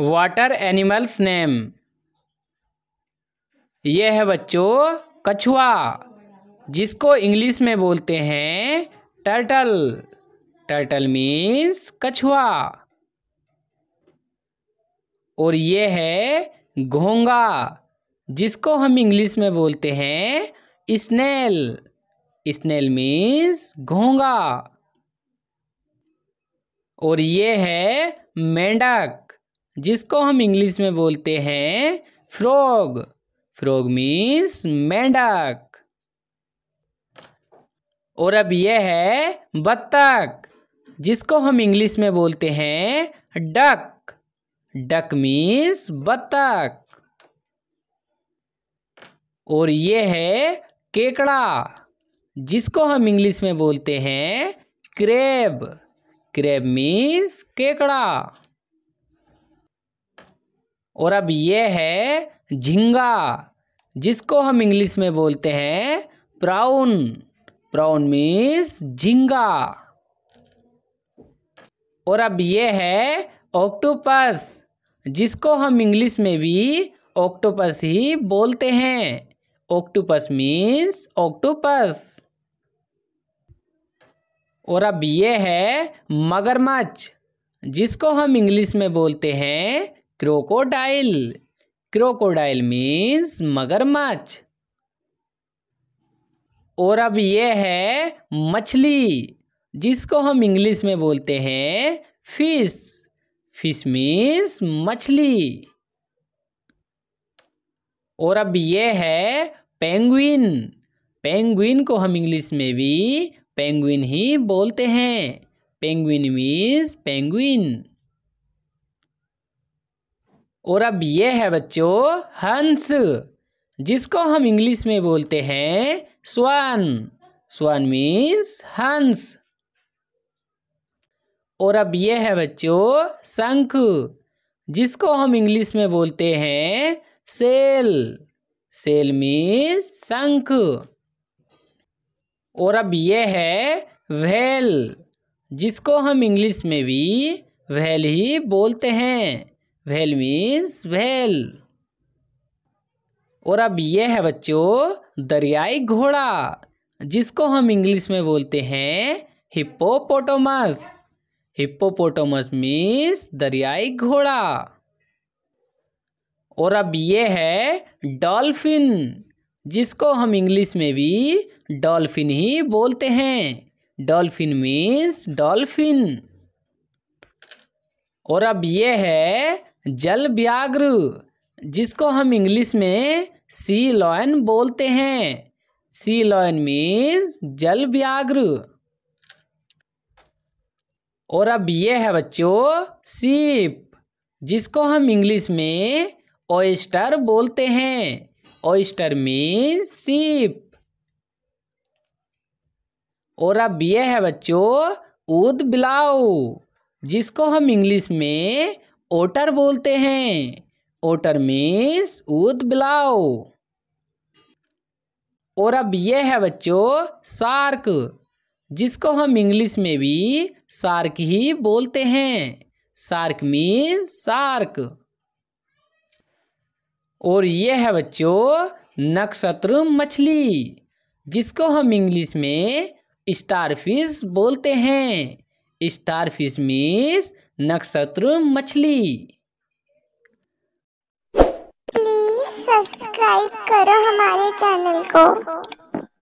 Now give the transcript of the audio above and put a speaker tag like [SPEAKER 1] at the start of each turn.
[SPEAKER 1] water animals name यह है बच्चों कछुआ जिसको इंग्लिश में बोलते हैं टर्टल टर्टल मीन्स कछुआ और ये है घोंगा जिसको हम इंग्लिश में बोलते हैं स्नेल स्नेल मीन्स घोंगा और ये है मेंढक जिसको हम इंग्लिश में बोलते हैं फ्रॉग फ्रॉग मीन्स मेंढक और अब यह है बत्तख जिसको हम इंग्लिश में बोलते हैं डक डक मीन्स बत्तख और यह है केकड़ा जिसको हम इंग्लिश में बोलते हैं क्रेब क्रेब मीन्स केकड़ा और अब ये है झिंगा जिसको हम इंग्लिश में बोलते हैं प्राउन प्राउन मीन्स झिंगा और अब ये है ऑक्टोपस जिसको हम इंग्लिश में भी ऑक्टोपस ही बोलते हैं ऑक्टोपस मीन्स ऑक्टोपस और अब ये है मगरमच्छ जिसको हम इंग्लिश में बोलते हैं क्रोकोडाइल क्रोकोडाइल मीन्स मगरमच्छ और अब ये है मछली जिसको हम इंग्लिश में बोलते हैं फिश फिश मीन्स मछली और अब ये है पेंगुइन पेंगुइन को हम इंग्लिश में भी पेंगुइन ही बोलते हैं पेंगुइन मीन्स पेंगुइन और अब ये है बच्चों हंस जिसको हम इंग्लिश में बोलते हैं स्वान स्वान मीन्स हंस और अब ये है बच्चों शंख जिसको हम इंग्लिश में बोलते हैं सेल सेल मीन्स शंख और अब ये है व्हेल जिसको हम इंग्लिश में भी व्हेल ही बोलते हैं वेल मीन्स वेल और अब ये है बच्चों दरियाई घोड़ा जिसको हम इंग्लिश में बोलते हैं हिप्पोपोटोमस हिप्पोपोटोमस मीन्स दरियाई घोड़ा और अब ये है डॉल्फिन जिसको हम इंग्लिश में भी डॉल्फिन ही बोलते हैं डॉल्फिन मीन्स डॉल्फिन और अब ये है जल व्याघ्र जिसको हम इंग्लिश में सी लॉयन बोलते हैं सी लॉयन मीन्स जल व्याघ्र और अब ये है बच्चों सीप जिसको हम इंग्लिश में ऑयस्टर बोलते हैं ऑयस्टर मीन्स सीप और अब ये है बच्चों ऊद बिलाऊ जिसको हम इंग्लिश में ओटर बोलते हैं ओटर मीन्स उद बिलाओ और अब यह है बच्चों सार्क जिसको हम इंग्लिश में भी सार्क ही बोलते हैं सार्क मीन सार्क और यह है बच्चों नक्षत्र मछली जिसको हम इंग्लिश में स्टारफिश बोलते हैं स्टारफिश मीन्स नक्षत्र मछली प्लीज सब्सक्राइब करो हमारे चैनल को